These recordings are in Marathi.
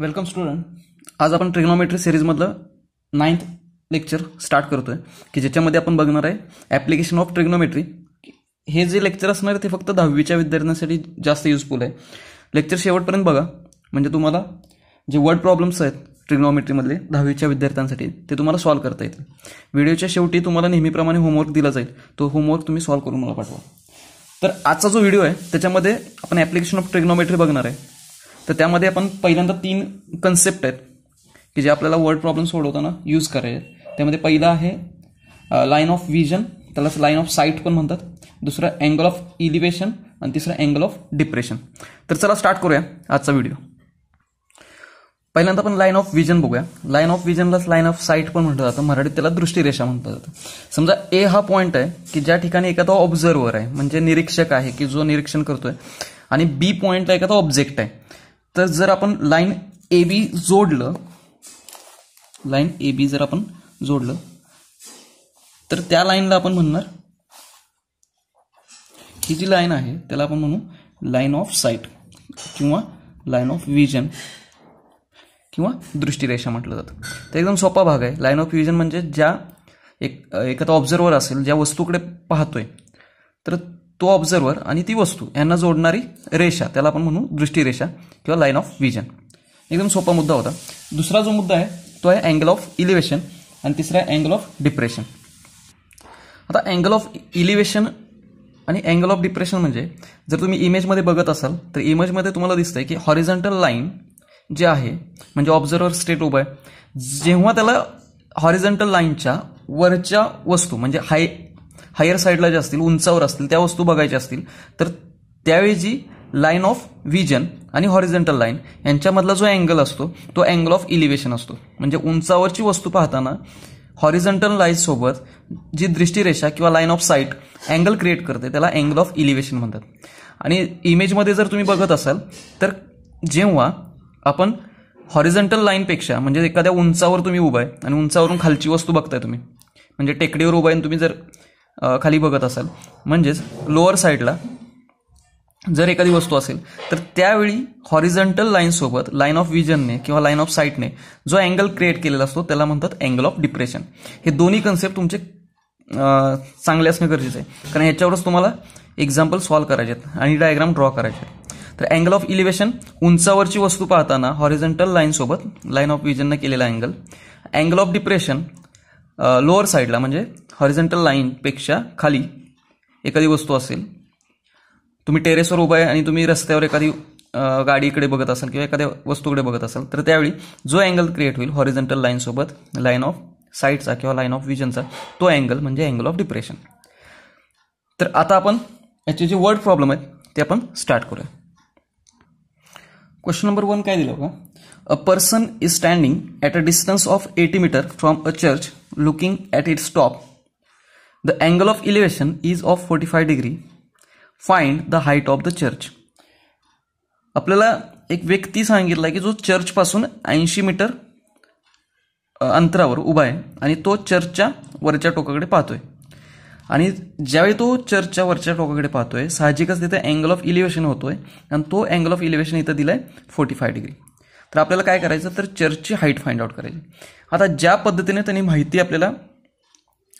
वेलकम स्टुडंट आज आपण ट्रिग्नॉमेट्री सिरीजमधलं नाईन्थ लेक्चर स्टार्ट करतो आहे की ज्याच्यामध्ये आपण बघणार आहे ॲप्लिकेशन ऑफ ट्रिग्नोमेट्री हे जे लेक्चर असणार आहे ते फक्त दहावीच्या विद्यार्थ्यांसाठी जास्त युजफुल आहे लेक्चर शेवटपर्यंत बघा म्हणजे तुम्हाला जे वर्ड प्रॉब्लेम्स आहेत ट्रिग्नॉमेट्रीमधले दहावीच्या विद्यार्थ्यांसाठी ते तुम्हाला सॉल्व्ह करता येतील व्हिडिओच्या शेवटी तुम्हाला नेहमीप्रमाणे होमवर्क दिला जाईल तो होमवर्क तुम्ही सॉल्व्ह करून मला पाठवा तर आजचा जो व्हिडिओ आहे त्याच्यामध्ये आपण ॲप्लिकेशन ऑफ ट्रिग्नॉमेट्री बघणार आहे तर त्यामध्ये आपण पहिल्यांदा तीन कन्सेप्ट आहेत की जे आपल्याला वर्ड प्रॉब्लेम सोडवताना यूज करायचे त्यामध्ये पहिलं आहे लाईन ऑफ विजन त्यालाच लाईन ऑफ साईट पण म्हणतात दुसरं अँगल ऑफ इलिवेशन आणि तिसरं अँगल ऑफ डिप्रेशन तर चला स्टार्ट करूया आजचा व्हिडिओ पहिल्यांदा आपण लाईन ऑफ विजन बघूया लाईन ऑफ विजनलाच लाईन ऑफ साईट पण म्हटलं जातं मराठीत त्याला दृष्टीरेषा म्हटलं जातं समजा ए हा पॉईंट आहे की ज्या ठिकाणी एखादा ऑब्झर्वर आहे म्हणजे निरीक्षक आहे की जो निरीक्षण करतोय आणि बी पॉईंटला एखादा ऑब्जेक्ट आहे तर जर आपण लाईन ए बी जोडलं लाईन ए बी जर आपण जोडलं तर त्या लाईनला आपण म्हणणार ही जी लाईन आहे त्याला आपण म्हणू लाईन ऑफ साईट किंवा लाईन ऑफ विजन किंवा दृष्टीरेषा म्हटलं जातं तर एकदम सोपा भाग आहे लाईन ऑफ विजन म्हणजे ज्या एक एखादा ऑब्झर्वर असेल ज्या वस्तूकडे पाहतोय तर तो ऑब्झर्वर आणि ती वस्तू यांना जोडणारी रेषा त्याला आपण म्हणू दृष्टीरेषा किंवा लाईन ऑफ विजन एकदम सोपा मुद्दा होता दुसरा जो मुद्दा आहे तो आहे अँगल ऑफ इलिव्हेशन आणि तिसरा अँगल ऑफ डिप्रेशन आता अँगल ऑफ इलिव्हेशन आणि अँगल ऑफ डिप्रेशन म्हणजे जर तुम्ही इमेजमध्ये बघत असाल तर इमेजमध्ये तुम्हाला दिसतंय की हॉरिझॉन्टल लाईन जे आहे म्हणजे ऑब्झर्वर स्टेट उभं आहे जेव्हा त्याला हॉरिझॉन्टल लाईनच्या वरच्या वस्तू म्हणजे हाय हायर साईडला ज्या असतील उंचावर असतील त्या वस्तू बघायच्या असतील तर त्यावेळी जी लाईन ऑफ व्हिजन आणि हॉरिझेंटल लाईन यांच्यामधला जो अँगल असतो तो अँगल ऑफ इलिव्हेशन असतो म्हणजे उंचावरची वस्तू पाहताना हॉरिझंटल लाईनसोबत जी दृष्टीरेषा किंवा line of sight angle create करते त्याला अँगल ऑफ इलिव्हेशन म्हणतात आणि इमेजमध्ये जर तुम्ही बघत असाल तर जेव्हा आपण हॉरिझेंटल लाईनपेक्षा म्हणजे एखाद्या उंचावर तुम्ही उभा आहे आणि उंचावरून खालची वस्तू बघताय तुम्ही म्हणजे टेकडीवर उभा आहे तुम्ही जर खाली बघत असाल म्हणजेच लोअर साईडला जर एखादी वस्तू असेल तर त्यावेळी हॉरिझॉन्टल लाईनसोबत लाईन ऑफ विजनने किंवा लाईन ऑफ साईटने जो अँगल क्रिएट केलेला असतो त्याला म्हणतात अँगल ऑफ डिप्रेशन हे दोन्ही कन्सेप्ट तुमचे चांगले असणं गरजेचं आहे कारण ह्याच्यावरच तुम्हाला एक्झाम्पल सॉल्व्ह करायचे आहेत आणि डायग्राम ड्रॉ करायचे आहेत तर अँगल ऑफ इलिव्हेशन उंचावरची वस्तू पाहताना हॉरिझॉन्टल लाईनसोबत लाईन ऑफ विजनने केलेला angle angle of depression lower साईडला म्हणजे हॉरिझेंटल लाईनपेक्षा खाली एखादी वस्तू असेल तुम्ही टेरेसवर उभा आहे आणि तुम्ही रस्त्यावर एखादी गाडीकडे बघत असाल किंवा एखाद्या वस्तूकडे बघत असाल तर त्यावेळी जो अँगल क्रिएट होईल हॉरिझेंटल लाईनसोबत लाईन ऑफ साईडचा किंवा लाईन ऑफ विजनचा तो अँगल म्हणजे अँगल ऑफ डिप्रेशन तर आता आपण याचे जे वर्ड प्रॉब्लेम आहेत ते आपण स्टार्ट करूया क्वेश्चन नंबर वन काय दिलं बघा a person is standing at a distance of eighty metre from a church looking at its top. The angle of elevation is of 45 degree. Find the height of the church आपल्याला एक व्यक्ती सांगितला की जो चर्चपासून ऐंशी मीटर अंतरावर उभा आहे आणि तो चर्चच्या वरच्या टोकाकडे पाहतोय आणि ज्यावेळी तो चर्चच्या वरच्या टोकाकडे पाहतोय साहजिकच तिथे अँगल ऑफ इलिव्हेशन होतोय आणि तो अँगल ऑफ इलिव्हेशन इथं दिलाय फोर्टी फाय डिग्री तर आपल्याला काय करायचं तर चर्चची हाईट फाइंड आउट करायची आता ज्या पद्धतीने त्यांनी माहिती आपल्याला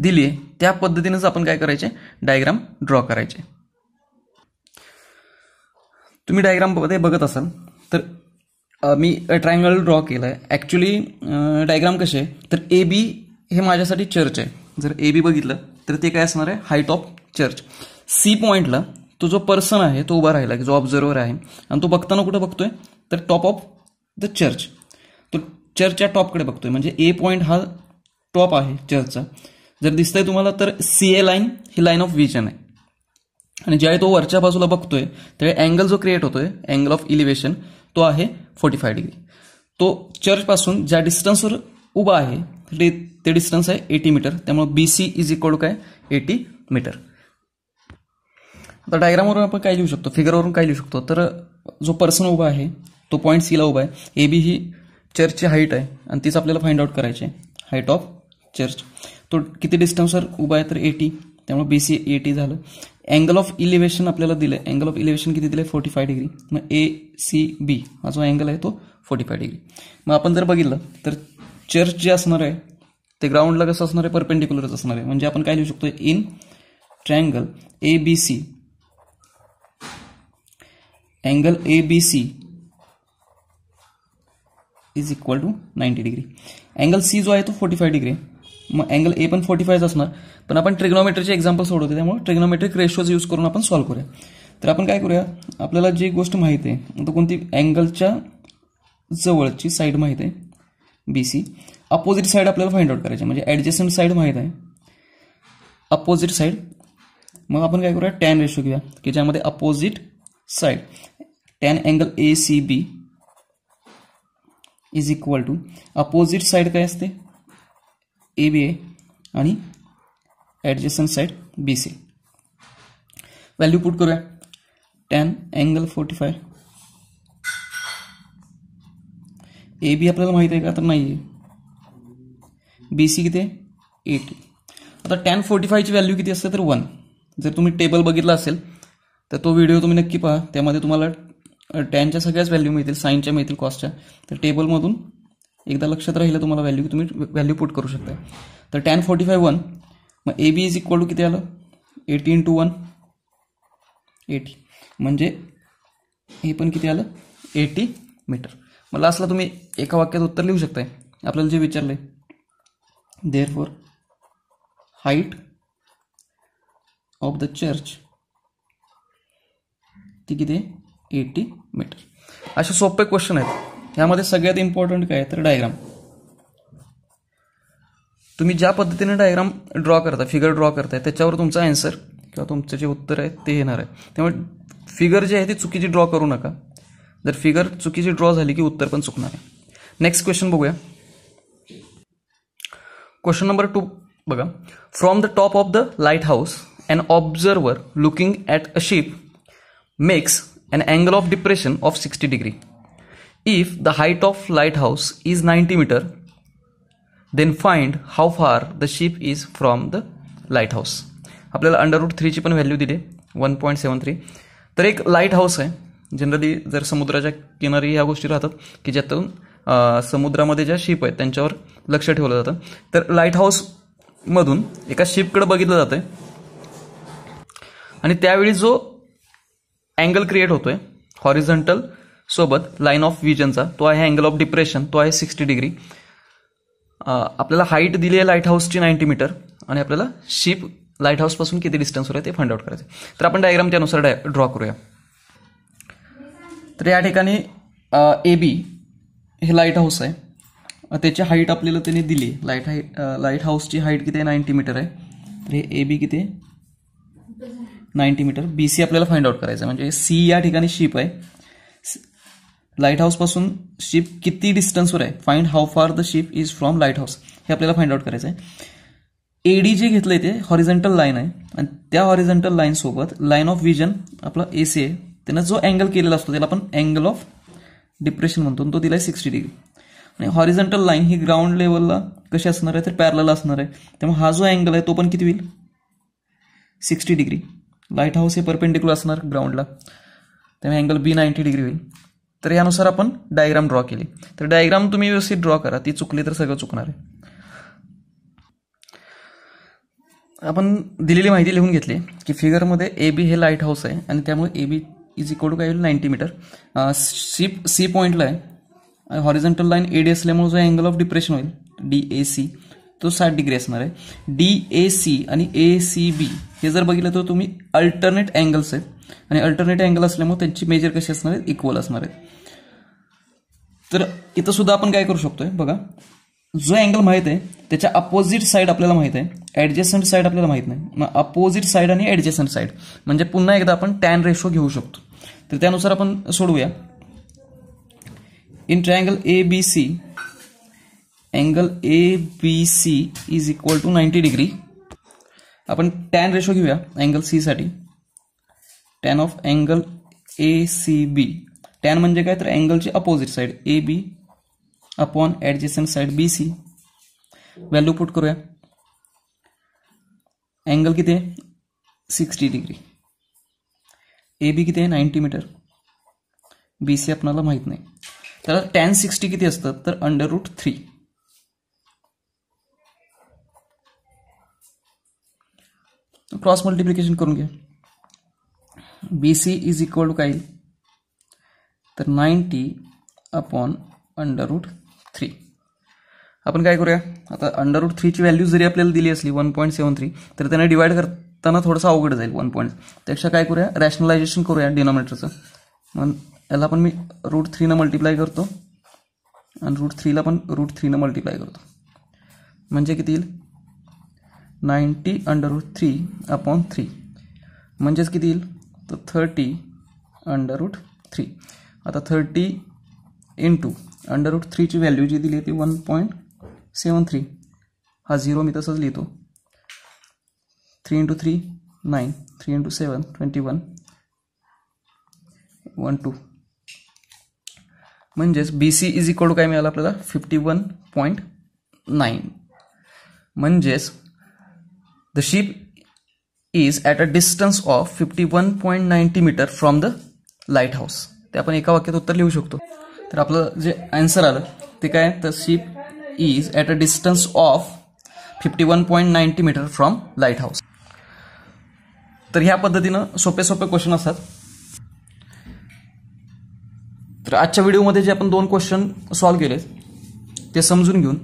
दिली आहे त्या पद्धतीनेच आपण काय करायचे डायग्राम ड्रॉ करायचे तुम्ही डायग्राम डायग्राममध्ये बघत असाल तर मी ट्रायंगल ड्रॉ केलं आहे ॲक्च्युली डायग्राम कसे आहे तर ए बी हे माझ्यासाठी चर्च आहे जर ए बी बघितलं तर ते काय असणार आहे हाईट ऑफ चर्च सी पॉईंटला तो जो पर्सन आहे तो उभा राहिला की जो ऑब्झर्वर आहे आणि तो बघताना कुठं बघतोय तर टॉप ऑफ द चर्च तो चर्चच्या टॉपकडे बघतोय म्हणजे ए पॉईंट हा टॉप आहे चर्चचा जर दिसतंय तुम्हाला तर सी ए लाईन ही लाईन ऑफ विजन आहे आणि ज्यावेळी तो वरच्या बाजूला बघतोय त्यावेळी अँगल जो क्रिएट होतोय अँगल ऑफ इलिव्हेशन तो आहे फोर्टी फाय डिग्री तो चर्चपासून ज्या डिस्टन्सवर उभा आहे ते डिस्टन्स आहे एटी मीटर त्यामुळे बी सी इज इक्वल काय एटी मीटर आता डायग्रामवरून आपण काय लिहू शकतो फिगरवरून काय लिहू शकतो तर जो पर्सन उभा आहे तो पॉईंट सीला उभा आहे ए बी ही चर्चची हाईट आहे आणि तीच आपल्याला फाइंड आउट करायची आहे हाईट ऑफ चर्च तो किती डिस्टन्सवर उभा आहे तर एटी त्यामुळे बी सी एटी झालं अँगल ऑफ इलिव्हेशन आपल्याला दिलं आहे अँगल ऑफ इलिव्हेशन किती दिलं आहे फोर्टी फाय डिग्री मग ए सी बी हा जो अँगल आहे तो फोर्टी फाय डिग्री मग आपण जर बघितलं तर चर्च जे असणार आहे ते ग्राउंडला कसं असणार आहे परपेंडिक्युलरच असणार आहे म्हणजे आपण काय लिहू शकतो in triangle A B C angle A B C is equal to ninety degree angle C जो आहे तो फोर्टी फाय डिग्री मग अँगल ए पण फोर्टी फायच असणार पण आपण ट्रिग्नॉमेट्रीचे एक्झाम्पल सोडवते त्यामुळे ट्रिग्नॉमेट्रिक रेशोज यूज करून आपण सॉल्व करूया तर आपण काय करूया आपल्याला जी गोष्ट माहिती आहे तर कोणती अँगलच्या जवळची साईड माहीत आहे बी सी अपोजिट साईड आपल्याला फाइंड आउट करायची म्हणजे ॲडजस्टमेंट साईड माहीत आहे अपोजिट साईड मग आपण काय करूया टॅन रेशो घेऊया की ज्यामध्ये opposite side tan angle A C B is equal to opposite side काय असते ए बी ए आणि adjacent side B C value put करूया tan angle forty five A B आपल्याला माहीत आहे का तर नाही आहे बी सी किती आहे एटी आता टॅन फोर्टी फायची व्हॅल्यू किती असते तर वन जर तुम्ही टेबल बघितला असेल तर तो व्हिडिओ तुम्ही नक्की पहा त्यामध्ये तुम्हाला टॅनच्या सगळ्याच व्हॅल्यू मिळतील साईनच्या मिळतील कॉस्टच्या तर टेबलमधून एकदा लक्षात राहिलं तुम्हाला व्हॅल्यू तुम्ही व्हॅल्यू पुट करू शकता तर टॅन फोर्टी फाय वन मग A B is equal to किती आलं एटी इंटू वन एटी म्हणजे हे पण किती आलं एटी मीटर मला असला तुम्ही एका वाक्यात उत्तर लिहू शकताय आपल्याला जे विचारलं आहे therefore height of the church ती किती आहे एटी मीटर असे सोपे क्वेश्चन आहेत यामध्ये सगळ्यात इम्पॉर्टंट काय तर डायग्राम तुम्ही ज्या पद्धतीने डायग्राम ड्रॉ करता फिगर ड्रॉ करताय त्याच्यावर तुमचा आन्सर किंवा तुमचं जे उत्तर आहे ते येणार आहे त्यामुळे फिगर जे आहे ती चुकीची ड्रॉ करू नका जर फिगर चुकीची ड्रॉ झाली की उत्तर पण चुकणार आहे नेक्स्ट क्वेश्चन बघूया क्वेश्चन नंबर टू बघा from the top of the lighthouse and observer looking at a ship makes an angle of depression of 60 degree. If the height of lighthouse is 90 meter, then find how far the ship is from the lighthouse आपल्याला अंडरवूड थ्रीची पण व्हॅल्यू दिली वन पॉईंट सेवन थ्री तर एक लाईट हाऊस आहे जनरली जर समुद्राच्या किनारी ह्या गोष्टी राहतात की ज्यातून समुद्रामध्ये ज्या शिप आहेत त्यांच्यावर लक्ष ठेवलं जातं तर लाईट हाऊसमधून एका शिपकडे बघितलं जातं आणि त्यावेळी जो अँगल क्रिएट होतोय हॉरिझॉन्टल सोबत लाईन ऑफ विजनचा तो आहे अँगल ऑफ डिप्रेशन तो आहे सिक्स्टी डिग्री आपल्याला हाईट दिली आहे लाईट हाऊसची नाईन्टी मीटर आणि आपल्याला शिप लाईट हाऊसपासून किती डिस्टन्सवर आहे ते फाइंड आउट करायचं तर आपण डायग्राम त्यानुसार डाय ड्रॉ करूया तर या ठिकाणी ए बी हे लाईट हाऊस आहे त्याची हाईट आपल्याला त्याने दिली लाईट हाईट लाईट हाऊसची हाईट किती आहे नाईन्टी मीटर आहे तर हे ए बी किती नाईन्टी मीटर बी सी आपल्याला फाइंड आउट करायचं म्हणजे सी या ठिकाणी शिप आहे लाईट हाऊसपासून शिप किती डिस्टन्सवर आहे find how far the ship is from lighthouse हे आपल्याला फाइंड आउट करायचं आहे ए जे घेतले ते हॉरिझेंटल लाईन आहे आणि त्या हॉरिझेंटल लाईनसोबत लाईन ऑफ विजन आपला ए सी आहे त्यानं जो अँगल केलेला असतो त्याला आपण अँगल ऑफ डिप्रेशन म्हणतो तो दिला आहे सिक्स्टी डिग्री आणि हॉरिझेंटल लाईन ही ग्राउंड लेवलला कशी असणार आहे तर पॅरलला असणार आहे त्यामुळे हा जो अँगल आहे तो पण किती होईल सिक्स्टी डिग्री लाईट हाऊस हे परपेंडिक्युलर असणार ग्राउंडला त्यामुळे अँगल बी नाईंटी डिग्री होईल तर यानुसार आपण डायग्राम ड्रॉ केली तर डायग्राम तुम्ही व्यवस्थित ड्रॉ करा ती चुकली तर सगळं चुकणार आहे आपण दिलेली माहिती लिहून घेतली की फिगरमध्ये ए बी हे लाइट हाऊस आहे आणि त्यामुळे A B is equal to काय होईल नाईंटी मीटर सी सी पॉईंटला आहे हॉरिझॉन्टल लाईन ए डी असल्यामुळे जो अँगल ऑफ डिप्रेशन होईल डी ए सी तो साठ डिग्री असणार आहे डी ए सी आणि ए सी बी हे जर बघितलं तर तुम्ही अल्टरनेट अँगल्स आहेत आणि अल्टरनेट अँगल असल्यामुळे त्यांची मेजर कशी असणार आहेत इक्वल असणार आहेत तर इथं सुद्धा आपण काय करू शकतोय बघा जो अँगल माहित आहे त्याच्या अपोजिट साईड आपल्याला माहित आहे ऍडजस्टंट साईड आपल्याला माहित नाही मग अपोजिट साईड आणि ऍडजस्टंट साईड म्हणजे पुन्हा एकदा आपण टॅन रेशो घेऊ शकतो तर त्यानुसार आपण सोडवूया in triangle A B C angle A B C is equal to ninety degree आपण टॅन रेशो घेऊया अँगल साठी tan of angle A C B tan म्हणजे काय तर अँगलची opposite side A B upon adjacent side B C value put करूया अँगल किती आहे सिक्स्टी डिग्री ए बी किती आहे नाईन्टी मीटर बी सी आपणाला माहीत नाही तर टॅन सिक्स्टी किती असतं तर under root three cross multiplication करून घ्या B C is equal to काय येईल तर नाईन्टी अपॉन रूट थ्री आपण काय करूया आता रूट थ्रीची व्हॅल्यू जरी आपल्याला दिली असली वन पॉईंट सेवन थ्री तर त्यांना डिवाईड करताना थोडंसं अवघड जाईल वन पॉईंट त्यापेक्षा काय करूया रॅशनलायझेशन करूया डिनॉमिनेटरचं मग याला पण मी रूट थ्रीनं मल्टिप्लाय करतो आणि रूट थ्रीला पण रूट थ्रीनं मल्टिप्लाय करतो म्हणजे किती येईल ninety under root three upon three म्हणजेच किती येईल तर थर्टी अंडर रूट थ्री आता थर्टी इंटू अंडर रूट थ्रीची व्हॅल्यू जी दिली ती वन पॉईंट सेवन थ्री हा झिरो मी तसंच लिहितो three into three nine three into seven twenty one one two म्हणजेच B C is equal to काय मिळालं आपल्याला फिफ्टी वन पॉईंट नाईन म्हणजेच The ship is at a distance of fifty one point ninety metre from the lighthouse ते आपण एका वाक्यात उत्तर लिहू शकतो तर आपलं जे आन्सर आलं ते काय तर ship is at a distance of fifty one point ninety metre from lighthouse तर ह्या पद्धतीनं सोपे सोपे क्वेश्चन असतात तर आजच्या व्हिडिओमध्ये जे आपण दोन क्वेश्चन सॉल्व्ह केले ते समजून घेऊन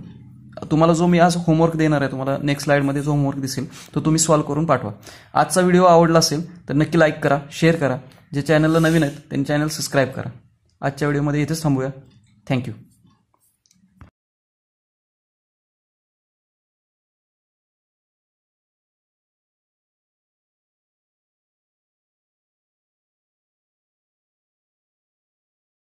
तुम्हाला जो मी आज होमवर्क देणार आहे तुम्हाला नेक्स्ट स्लाईडमध्ये जो होमवर्क दिसेल तो तुम्ही सॉल्व्ह करून पाठवा आजचा व्हिडिओ आवडला असेल तर नक्की लाईक करा शेअर करा जे चॅनलला नवीन आहेत त्यांनी चॅनल सबस्क्राईब करा आजच्या व्हिडिओमध्ये इथेच थांबूया थँक्यू